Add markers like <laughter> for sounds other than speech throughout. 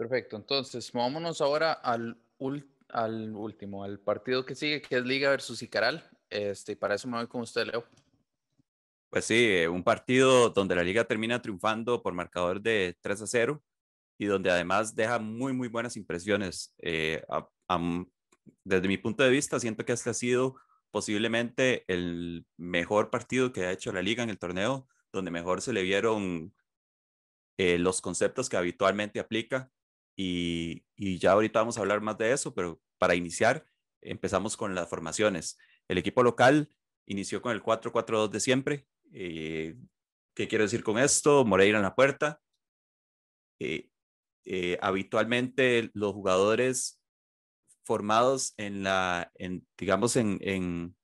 Perfecto, entonces vámonos ahora al, último, al partido que sigue, que es Liga versus Icaral. Este, para eso me voy con usted, Leo. Pues sí, eh, un partido donde la liga termina triunfando por marcador de 3 a 0 y donde además deja muy, muy buenas impresiones. Eh, desde mi punto de vista, siento que este ha sido posiblemente el mejor partido que ha hecho la liga en el torneo, donde mejor se le vieron eh, los conceptos que habitualmente aplica y, ya ahorita vamos a hablar más de eso, pero para iniciar, empezamos con las formaciones. El equipo local inició con el 4-4-2 de siempre. Eh, ¿Qué quiero decir con esto? Moreira en la puerta. Eh, eh, habitualmente los jugadores formados en la, digamos, en, en,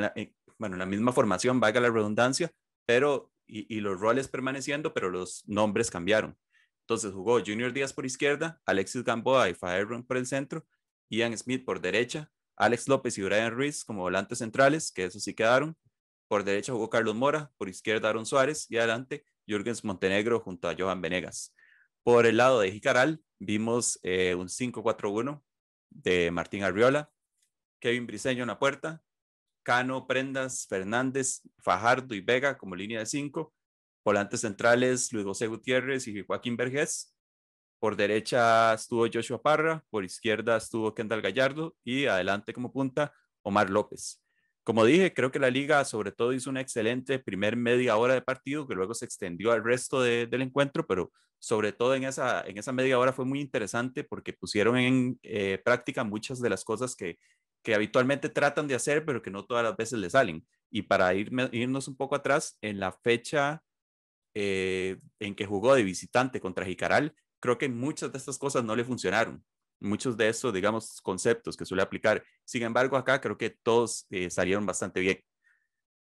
la, bueno, la misma formación, valga la redundancia, pero, y los roles permaneciendo, pero los nombres cambiaron. Entonces jugó Junior Díaz por izquierda, Alexis Gamboa y Fajardo por el centro, Ian Smith por derecha, Alex López y Brian Ruiz como volantes centrales, que eso sí quedaron. Por derecha jugó Carlos Mora, por izquierda Aaron Suárez y adelante Jürgens Montenegro junto a Johan Venegas. Por el lado de Jicaral vimos eh, un 5-4-1 de Martín Arriola, Kevin Briseño en la puerta, Cano, Prendas, Fernández, Fajardo y Vega como línea de 5, volantes centrales Luis José Gutiérrez y Joaquín Vergés. Por derecha estuvo Joshua Parra, por izquierda estuvo Kendall Gallardo y adelante como punta Omar López. Como dije, creo que la liga sobre todo hizo una excelente primer media hora de partido que luego se extendió al resto del encuentro, pero sobre todo en esa, en esa media hora fue muy interesante porque pusieron en eh, práctica muchas de las cosas que, que habitualmente tratan de hacer, pero que no todas las veces le salen. Y para irnos un poco atrás, en la fecha eh, en que jugó de visitante contra Jicaral, creo que muchas de estas cosas no le funcionaron. Muchos de esos, digamos, conceptos que suele aplicar. Sin embargo, acá creo que todos eh, salieron bastante bien.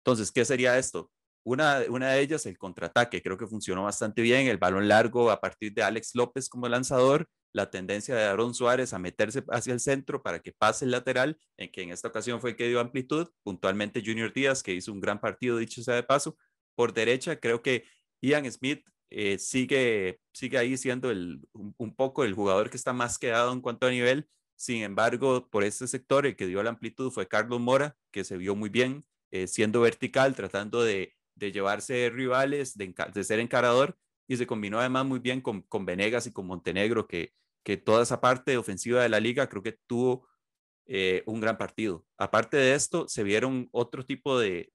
Entonces, ¿qué sería esto? Una, una de ellas, el contraataque, creo que funcionó bastante bien. El balón largo a partir de Alex López como lanzador, la tendencia de Aaron Suárez a meterse hacia el centro para que pase el lateral, en que en esta ocasión fue el que dio amplitud, puntualmente Junior Díaz, que hizo un gran partido, dicho sea de paso, por derecha, creo que Ian Smith eh, sigue, sigue ahí siendo un, poco el jugador que está más quedado en cuanto a nivel. Sin embargo, por ese sector el que dio la amplitud fue Carlos Mora, que se vio muy bien eh, siendo vertical, tratando de, llevarse rivales, de, ser encarador, y se combinó además muy bien con, Venegas y con Montenegro, que, que toda esa parte ofensiva de la liga creo que tuvo eh, un gran partido. Aparte de esto, se vieron otro tipo de,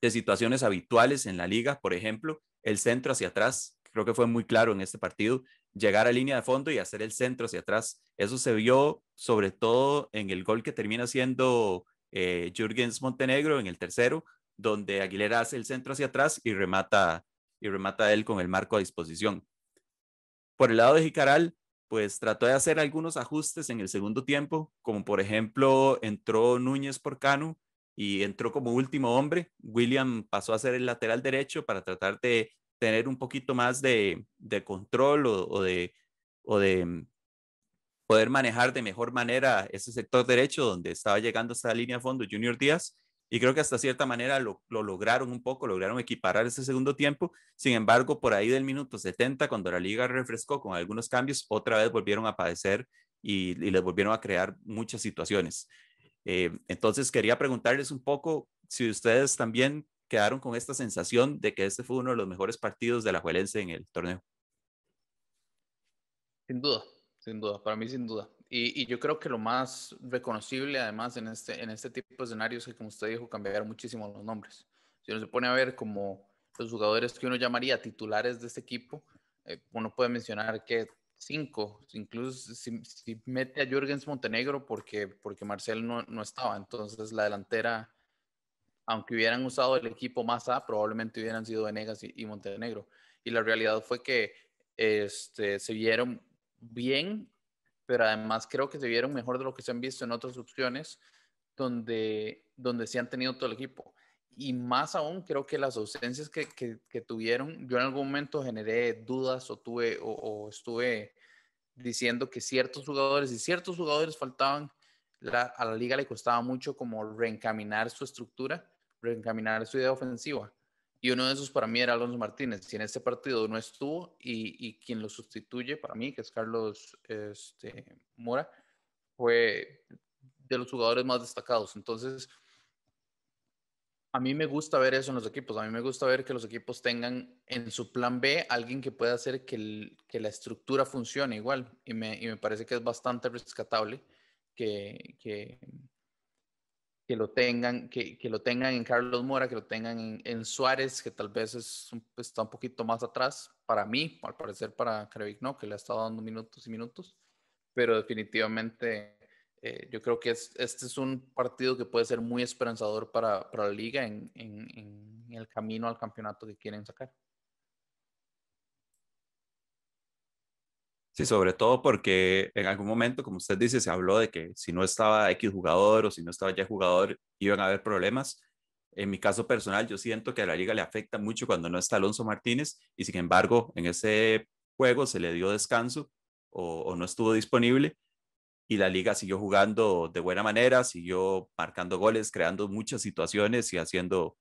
de situaciones habituales en la liga, por ejemplo, el centro hacia atrás, creo que fue muy claro en este partido, llegar a línea de fondo y hacer el centro hacia atrás. Eso se vio sobre todo en el gol que termina siendo eh, Jürgens Montenegro en el tercero, donde Aguilera hace el centro hacia atrás y remata, y remata él con el marco a disposición. Por el lado de Jicaral, pues trató de hacer algunos ajustes en el segundo tiempo, como por ejemplo entró Núñez por Cano y entró como último hombre. William pasó a ser el lateral derecho para tratar de tener un poquito más de, control o, de, mm, poder manejar de mejor manera ese sector derecho donde estaba llegando esta línea de fondo Junior Díaz. Y creo que hasta cierta manera lo, lograron un poco, lograron equiparar ese segundo tiempo. Sin embargo, por ahí del minuto 70, cuando la liga refrescó con algunos cambios, otra vez volvieron a padecer y, y les volvieron a crear muchas situaciones. Eh, entonces quería preguntarles un poco si ustedes también quedaron con esta sensación de que este fue uno de los mejores partidos de la Juelense en el torneo. Sin duda, sin duda, para mí sin duda. Y, yo creo que lo más reconocible además en este, en este tipo de escenarios es que como usted dijo, cambiaron muchísimo los nombres. Si uno se pone a ver como los jugadores que uno llamaría titulares de este equipo, eh, uno puede mencionar que cinco, incluso si, mete a Jürgens Montenegro porque, porque Marcel no, estaba, entonces la delantera, aunque hubieran usado el equipo más A, probablemente hubieran sido Venegas y, Montenegro. Y la realidad fue que este, se vieron bien, pero además creo que se vieron mejor de lo que se han visto en otras opciones donde, donde han tenido todo el equipo y más aún creo que las ausencias que, que, tuvieron, yo en algún momento generé dudas o tuve o, estuve diciendo que ciertos jugadores y ciertos jugadores faltaban, a la liga le costaba mucho como reencaminar su estructura, reencaminar su idea ofensiva. Y uno de esos para mí era Alonso Martínez. Y en este partido no estuvo y, quien lo sustituye para mí, que es Carlos este, Mora, fue de los jugadores más destacados. Entonces, a mí me gusta ver eso en los equipos. A mí me gusta ver que los equipos tengan en su plan B alguien que pueda hacer que, la estructura funcione igual. Y me, parece que es bastante rescatable que, lo, tengan, que, lo tengan en Carlos Mora, que lo tengan en, Suárez, que tal vez es, está un poquito más atrás para mí, al parecer para Karevich, no, que le ha estado dando minutos y minutos. Pero definitivamente eh, yo creo que este es un partido que puede ser muy esperanzador para, para la liga en, en, el camino al campeonato que quieren sacar. Sí, sobre todo porque en algún momento, como usted dice, se habló de que si no estaba X jugador o si no estaba Y jugador, iban a haber problemas. En mi caso personal, yo siento que a la liga le afecta mucho cuando no está Alonso Martínez y sin embargo, en ese juego se le dio descanso o no estuvo disponible y la liga siguió jugando de buena manera, siguió marcando goles, creando muchas situaciones y haciendo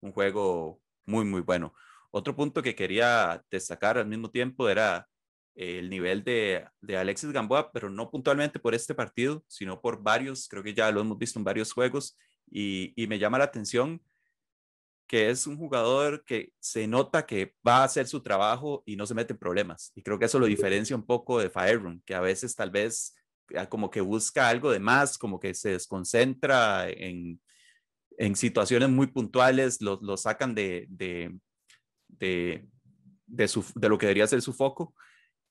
un juego muy, muy bueno. Otro punto que quería destacar al mismo tiempo era el nivel de, de Alexis Gamboa, pero no puntualmente por este partido, sino por varios, creo que ya lo hemos visto en varios juegos, y, me llama la atención que es un jugador que se nota que va a hacer su trabajo y no se mete en problemas. Y creo que eso lo diferencia un poco de Fireroom, que a veces tal vez Ah, como que busca algo de más, como que se desconcentra en, situaciones muy puntuales, lo, sacan de, de, de, su, de, lo que debería ser su foco.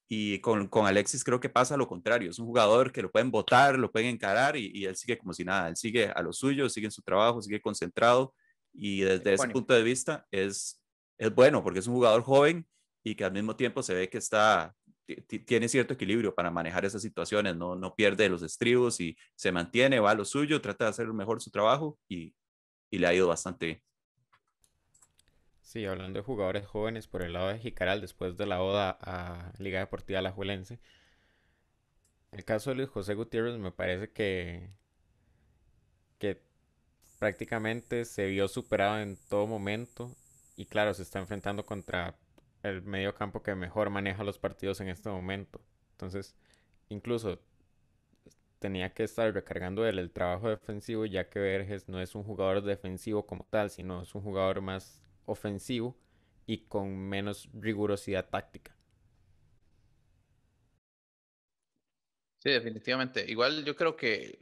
Y con, Alexis creo que pasa lo contrario. Es un jugador que lo pueden votar, lo pueden encarar y, y, él sigue como si nada. Él sigue a lo suyo, sigue en su trabajo, sigue concentrado. Y desde ese punto de vista es, es bueno porque es un jugador joven y que al mismo tiempo se ve que está tiene cierto equilibrio para manejar esas situaciones, no, no pierde los estribos y se mantiene, va a lo suyo, trata de hacer mejor su trabajo y, le ha ido bastante bien. Sí, hablando de jugadores jóvenes por el lado de Jicaral, después de la boda a Liga Deportiva La el caso de Luis José Gutiérrez me parece que, que prácticamente se vio superado en todo momento y claro, se está enfrentando contra el medio campo que mejor maneja los partidos en este momento. Entonces, incluso tenía que estar recargando el trabajo defensivo, ya que Verges no es un jugador defensivo como tal, sino es un jugador más ofensivo y con menos rigurosidad táctica. Sí, definitivamente. Igual yo creo que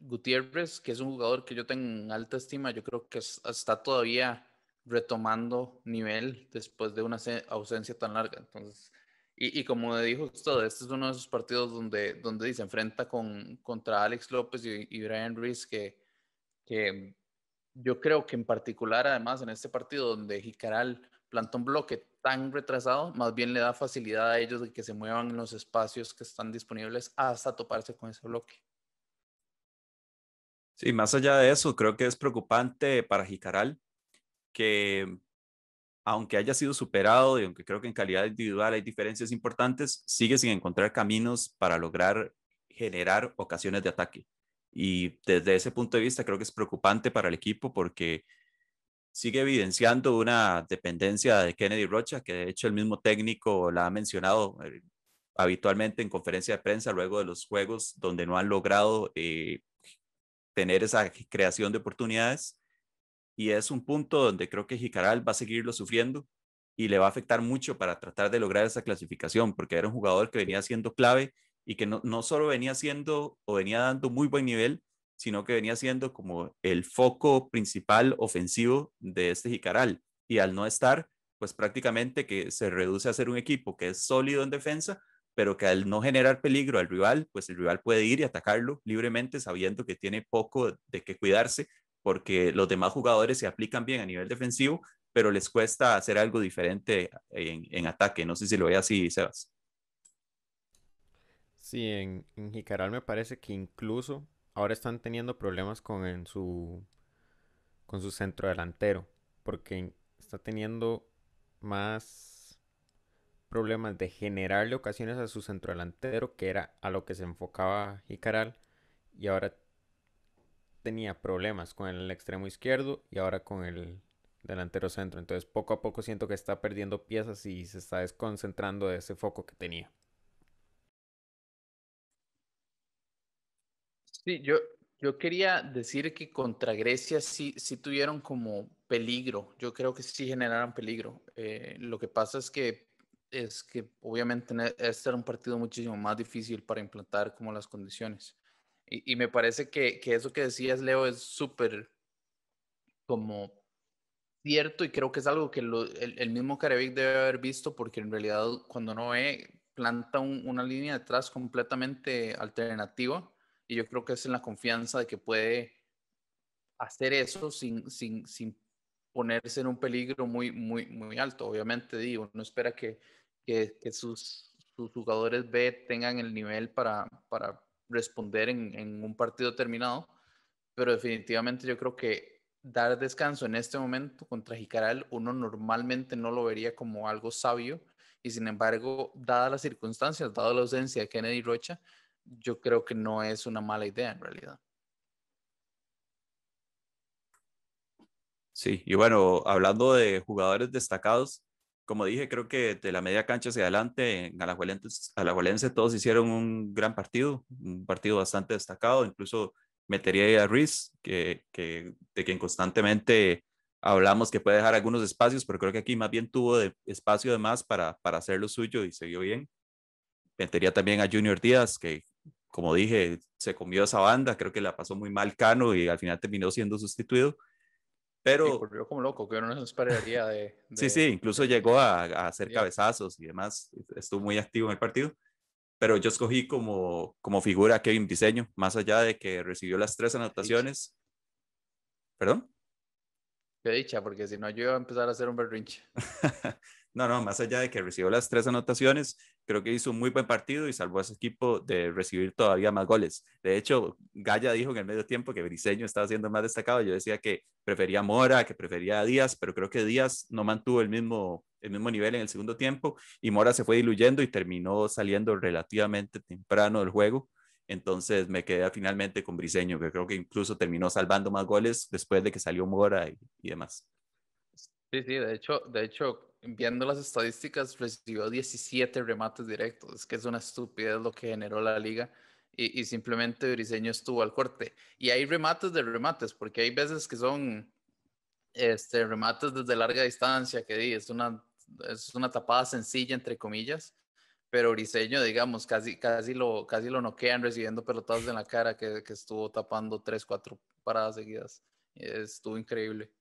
Gutiérrez, que es un jugador que yo tengo en alta estima, yo creo que está todavía retomando nivel después de una ausencia tan larga. Entonces, y, como como dijo usted, este es uno de esos partidos donde, donde se enfrenta con, contra Alex López y, Brian Ruiz que, que yo creo que en particular, además, en este partido donde Jicaral planta un bloque tan retrasado, más bien le da facilidad a ellos de que se muevan en los espacios que están disponibles hasta toparse con ese bloque. Sí, más allá de eso, creo que es preocupante para Jicaral que aunque haya sido superado y aunque creo que en calidad individual hay diferencias importantes, sigue sin encontrar caminos para lograr generar ocasiones de ataque. Y desde ese punto de vista creo que es preocupante para el equipo porque sigue evidenciando una dependencia de Kennedy Rocha, que de hecho el mismo técnico la ha mencionado eh, habitualmente en conferencia de prensa luego de los juegos donde no han logrado eh, tener esa creación de oportunidades y es un punto donde creo que Jicaral va a seguirlo sufriendo y le va a afectar mucho para tratar de lograr esa clasificación, porque era un jugador que venía siendo clave y que no, no solo venía siendo o venía dando muy buen nivel, sino que venía siendo como el foco principal ofensivo de este Jicaral. Y al no estar, pues prácticamente que se reduce a ser un equipo que es sólido en defensa, pero que al no generar peligro al rival, pues el rival puede ir y atacarlo libremente sabiendo que tiene poco de qué cuidarse porque los demás jugadores se aplican bien a nivel defensivo, pero les cuesta hacer algo diferente en, ataque. No sé si lo ve así, Sebas. Sí, en, en Jicaral me parece que incluso ahora están teniendo problemas con su con su centro delantero, porque está teniendo más problemas de generarle ocasiones a su centro delantero, que era a lo que se enfocaba Jicaral, y ahora tenía problemas con el extremo izquierdo y ahora con el delantero centro. Entonces poco a poco siento que está perdiendo piezas y se está desconcentrando de ese foco que tenía. Sí, yo, yo quería decir que contra Grecia sí, sí tuvieron como peligro. Yo creo que sí generaron peligro. Eh, lo que pasa es que, es que obviamente este era un partido muchísimo más difícil para implantar como las condiciones. Y, me parece que, eso que decías, Leo, es súper como cierto y creo que es algo que el, mismo Carevic debe haber visto porque en realidad cuando no ve, planta una línea detrás completamente alternativa y yo creo que es en la confianza de que puede hacer eso sin, ponerse en un peligro muy, muy, muy alto. Obviamente, digo, no espera que, sus, jugadores B tengan el nivel para, para responder en, un partido terminado, pero definitivamente yo creo que dar descanso en este momento contra Jicaral, uno normalmente no lo vería como algo sabio, y sin embargo, dadas las circunstancias, dada la ausencia de Kennedy Rocha, yo creo que no es una mala idea en realidad. Sí, y bueno, hablando de jugadores destacados, como dije, creo que de la media cancha hacia adelante, en Alajuelense, todos hicieron un gran partido, un partido bastante destacado, incluso metería a Ruiz, que, de quien constantemente hablamos que puede dejar algunos espacios, pero creo que aquí más bien tuvo espacio de más para, para hacer lo suyo y se vio bien. Metería también a Junior Díaz, que como dije, se comió esa banda, creo que la pasó muy mal Cano y al final terminó siendo sustituido. Pero. como loco, que no se esperaría de, de, Sí, sí, incluso llegó a, hacer cabezazos y demás. Estuvo muy activo en el partido. Pero yo escogí como, como figura Kevin Diseño, más allá de que recibió las tres anotaciones. ¿Perdón? dicha, porque si no yo iba a empezar a hacer un berrinche. <laughs> no, no, más allá de que recibió las tres anotaciones, creo que hizo un muy buen partido y salvó a su equipo de recibir todavía más goles. De hecho, Gaya dijo en el medio tiempo que Briseño estaba siendo más destacado. Yo decía que prefería Mora, que prefería a Díaz, pero creo que Díaz no mantuvo el mismo, el mismo nivel en el segundo tiempo y Mora se fue diluyendo y terminó saliendo relativamente temprano del juego. Entonces me quedé finalmente con Briseño, que creo que incluso terminó salvando más goles después de que salió Mora y, demás. Sí, sí, de hecho, de hecho, viendo las estadísticas, recibió 17 remates directos. Es que es una estupidez lo que generó la liga. Y, simplemente Briseño estuvo al corte. Y hay remates de remates, porque hay veces que son este, remates desde larga distancia, que es una, es una tapada sencilla, entre comillas, pero Briseño, digamos, casi, casi, lo, casi lo noquean recibiendo pelotazos en la cara que, que estuvo tapando tres, cuatro paradas seguidas. Estuvo increíble.